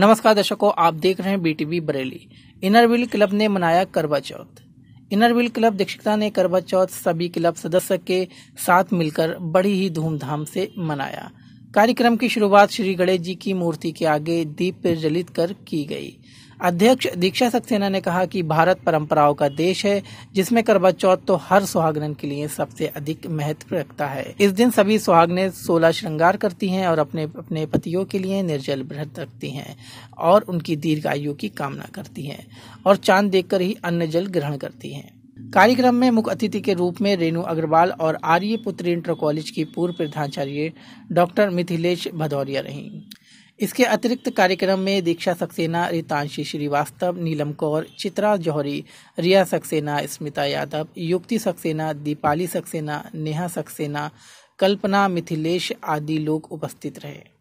नमस्कार दर्शकों आप देख रहे हैं बीटीवी बरेली इनरविल क्लब ने मनाया करवा चौथ इनरविल क्लब दीक्षिता ने करवा चौथ सभी क्लब सदस्य के साथ मिलकर बड़ी ही धूमधाम से मनाया कार्यक्रम की शुरुआत श्री गणेश जी की मूर्ति के आगे दीप प्रज्वलित कर की गई अध्यक्ष दीक्षा सक्सेना ने कहा कि भारत परंपराओं का देश है जिसमें करवा चौथ तो हर सुहागन के लिए सबसे अधिक महत्व रखता है इस दिन सभी सुहागने सोलह श्रृंगार करती हैं और अपने अपने पतियों के लिए निर्जल व्रत रखती हैं और उनकी दीर्घ आयु की कामना करती हैं और चांद देखकर ही अन्न जल ग्रहण करती हैं कार्यक्रम में मुख्य अतिथि के रूप में रेणु अग्रवाल और आर्य पुत्र इंटर कॉलेज की पूर्व प्रधानाचार्य डॉक्टर मिथिलेश भदौरिया रहीं इसके अतिरिक्त कार्यक्रम में दीक्षा सक्सेना रितांशी श्रीवास्तव नीलम कौर चित्रा जौहरी रिया सक्सेना स्मिता यादव युक्ति सक्सेना दीपाली सक्सेना नेहा सक्सेना कल्पना मिथिलेश आदि लोग उपस्थित रहे